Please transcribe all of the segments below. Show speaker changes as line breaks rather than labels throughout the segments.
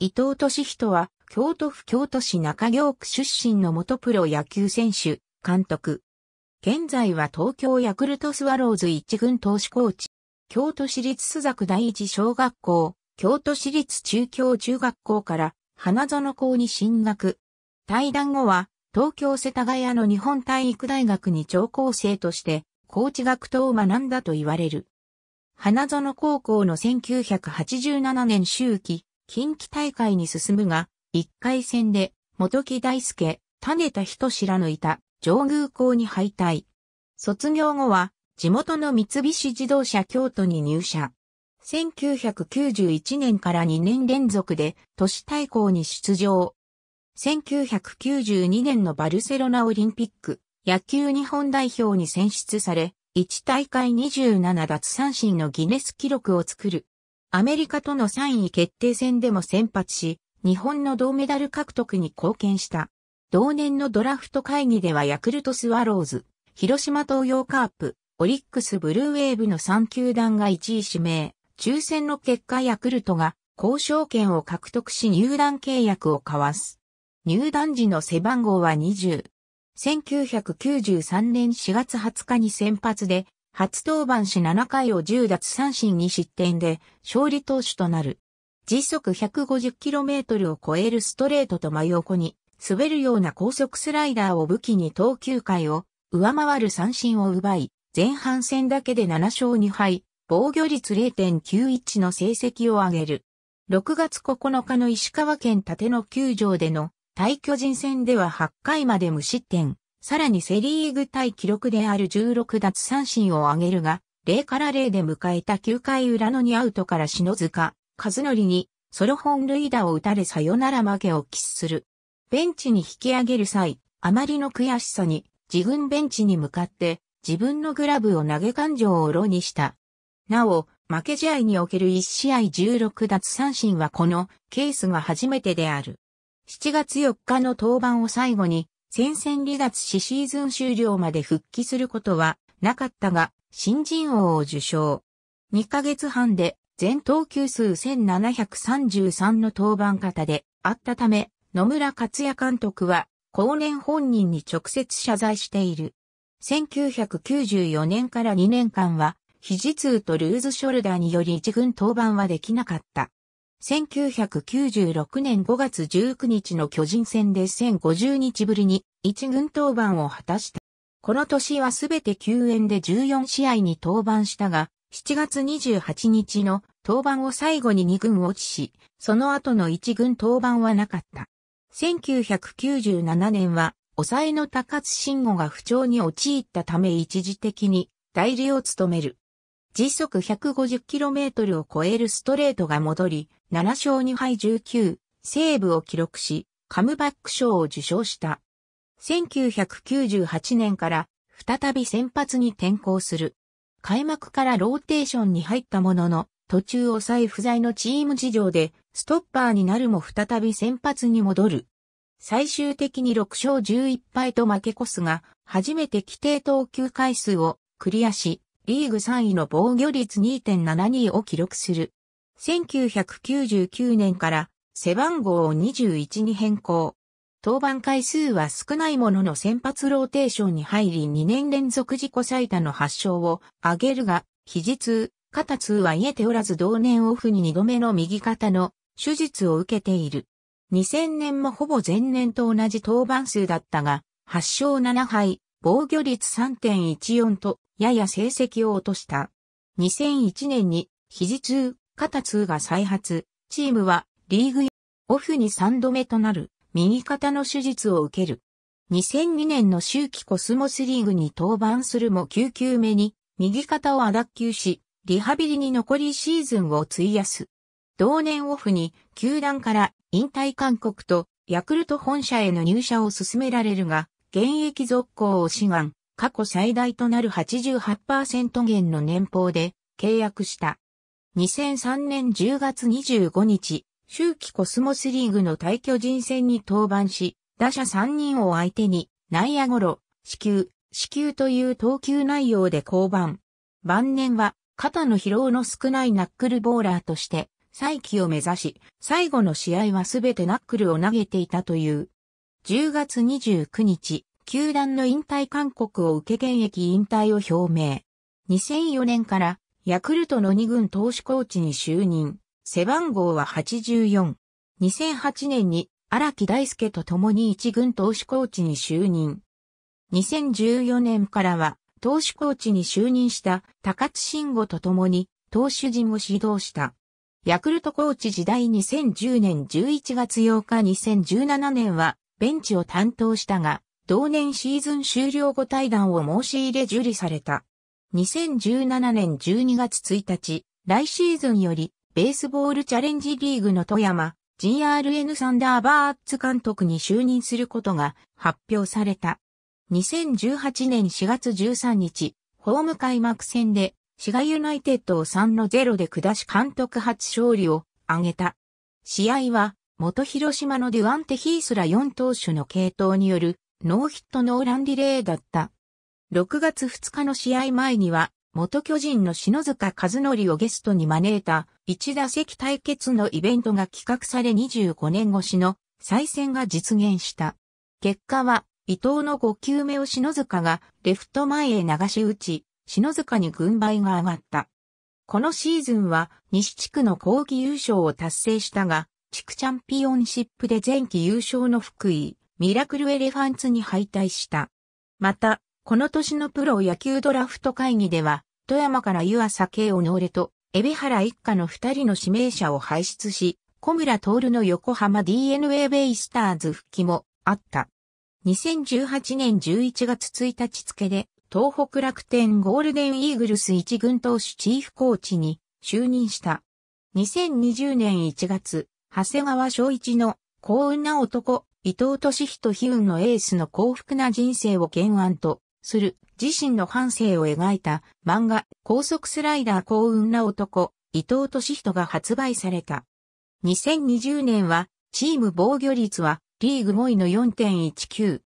伊藤俊人は、京都府京都市中京区出身の元プロ野球選手、監督。現在は東京ヤクルトスワローズ一軍投手コーチ。京都市立須作第一小学校、京都市立中京中学校から花園校に進学。退団後は、東京世田谷の日本体育大学に長講生として、高知学等を学んだと言われる。花園高校の1987年秋季近畿大会に進むが、1回戦で、元木大輔、種田人知らぬいた上宮校に敗退。卒業後は、地元の三菱自動車京都に入社。1991年から2年連続で都市対抗に出場。1992年のバルセロナオリンピック、野球日本代表に選出され、1大会27奪三振のギネス記録を作るアメリカとの3位決定戦でも先発し、日本の銅メダル獲得に貢献した。同年のドラフト会議ではヤクルトスワローズ、広島東洋カープ、オリックスブルーウェーブの3球団が1位指名、抽選の結果ヤクルトが交渉権を獲得し入団契約を交わす。入団時の背番号は20。1993年4月20日に先発で初登板し7回を10奪三振に失点で勝利投手となる。時速 150km を超えるストレートと真横に滑るような高速スライダーを武器に投球回を上回る三振を奪い、前半戦だけで7勝2敗、防御率0.91の成績を上げる。6月9日の石川県立野球場での対巨人戦では8回まで無失点、さらにセリーグ対記録である16奪三振を挙げるが、0から0で迎えた9回裏の2アウトから篠塚、和則にソロ本塁打を打たれさよなら負けを喫する。ベンチに引き上げる際、あまりの悔しさに、自分ベンチに向かって、自分のグラブを投げ感情をロにした。なお、負け試合における1試合16奪三振はこのケースが初めてである。7月4日の登板を最後に、戦線離脱しシーズン終了まで復帰することはなかったが、新人王を受賞。2ヶ月半で全投球数1733の登板型であったため、野村克也監督は、後年本人に直接謝罪している。1994年から2年間は、肘痛とルーズショルダーにより一軍登板はできなかった。1996年5月19日の巨人戦で1050日ぶりに1軍登板を果たした。この年はすべて救援で14試合に登板したが、7月28日の登板を最後に2軍落ちし、その後の1軍登板はなかった。1997年は、抑えの高津慎吾が不調に陥ったため一時的に代理を務める。時速 150km を超えるストレートが戻り、7勝2敗19、セーブを記録し、カムバック賞を受賞した。1998年から再び先発に転向する。開幕からローテーションに入ったものの、途中抑え不在のチーム事情で、ストッパーになるも再び先発に戻る。最終的に6勝11敗と負け越すが、初めて規定投球回数をクリアし、リーグ3位の防御率2.72を記録する。1999年から背番号を21に変更。登板回数は少ないものの先発ローテーションに入り2年連続自己最多の発症を挙げるが、肘痛、肩痛は癒えておらず同年オフに2度目の右肩の手術を受けている。2000年もほぼ前年と同じ登板数だったが、8勝7敗、防御率3.14とやや成績を落とした。2001年に肘痛、肩痛が再発、チームはリーグオフに3度目となる右肩の手術を受ける。2002年の秋季コスモスリーグに登板するも9球目に右肩を脱臼し、リハビリに残りシーズンを費やす。同年オフに球団から引退勧告とヤクルト本社への入社を勧められるが、現役続行を志願。過去最大となる88%減の年俸で契約した。2003年10月25日、秋季コスモスリーグの対巨人戦に登板し、打者3人を相手に内野ゴロ、死球、死球という投球内容で降板。晩年は肩の疲労の少ないナックルボーラーとして再起を目指し、最後の試合はすべてナックルを投げていたという。10月29日、球団の引退勧告を受け現役引退を表明。2004年からヤクルトの2軍投手コーチに就任。背番号は84。2008年に荒木大輔と共に1軍投手コーチに就任。2014年からは投手コーチに就任した高津慎吾と共に投手陣を指導した。ヤクルトコーチ時代2010年11月8日2017年はベンチを担当したが、同年シーズン終了後退団を申し入れ受理された。2017年12月1日、来シーズンより、ベースボールチャレンジリーグの富山、GRN サンダーバーツ監督に就任することが発表された。2018年4月13日、ホーム開幕戦で、滋賀ユナイテッドを3の0で下し監督初勝利を挙げた。試合は、元広島のデュアンテ・ヒースら4投手の系統によるノーヒットノーランリレーだった。6月2日の試合前には、元巨人の篠塚和則をゲストに招いた1打席対決のイベントが企画され25年越しの再戦が実現した。結果は伊藤の5球目を篠塚がレフト前へ流し打ち、篠塚に軍配が上がった。このシーズンは西地区の抗議優勝を達成したが、地区チャンピオンシップで前期優勝の福井、ミラクルエレファンツに敗退した。また、この年のプロ野球ドラフト会議では、富山から湯浅慶を乗れと、海老原一家の二人の指名者を輩出し、小村徹の横浜 DNA ベイスターズ復帰もあった。2018年11月1日付で、東北楽天ゴールデンイーグルス一軍投手チーフコーチに就任した。2020年1月、長谷川翔一の幸運な男伊藤敏人悲運のエースの幸福な人生を懸案とする自身の反省を描いた漫画高速スライダー幸運な男伊藤敏人が発売された。2020年はチーム防御率はリーグ5位の4.19。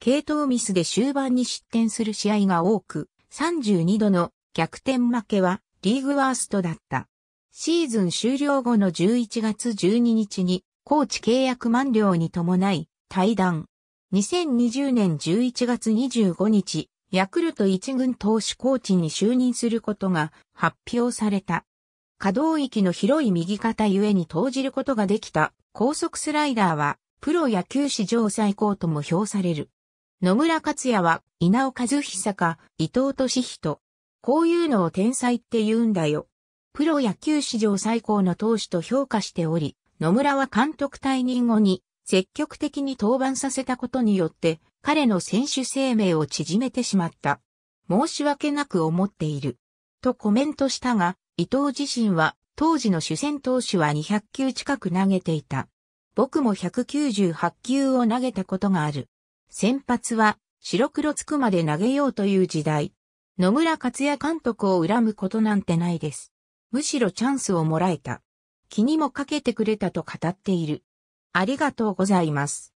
系統ミスで終盤に失点する試合が多く、32度の逆転負けはリーグワーストだった。シーズン終了後の11月12日にコーチ契約満了に伴い、対談。2020年11月25日、ヤクルト一軍投手コーチに就任することが発表された。可動域の広い右肩ゆえに投じることができた高速スライダーは、プロ野球史上最高とも評される。野村克也は、稲尾和久か、伊藤敏人。こういうのを天才って言うんだよ。プロ野球史上最高の投手と評価しており、野村は監督退任後に積極的に登板させたことによって彼の選手生命を縮めてしまった。申し訳なく思っている。とコメントしたが、伊藤自身は当時の主戦投手は200球近く投げていた。僕も198球を投げたことがある。先発は白黒つくまで投げようという時代。野村克也監督を恨むことなんてないです。むしろチャンスをもらえた。気にもかけてくれたと語っている。ありがとうございます。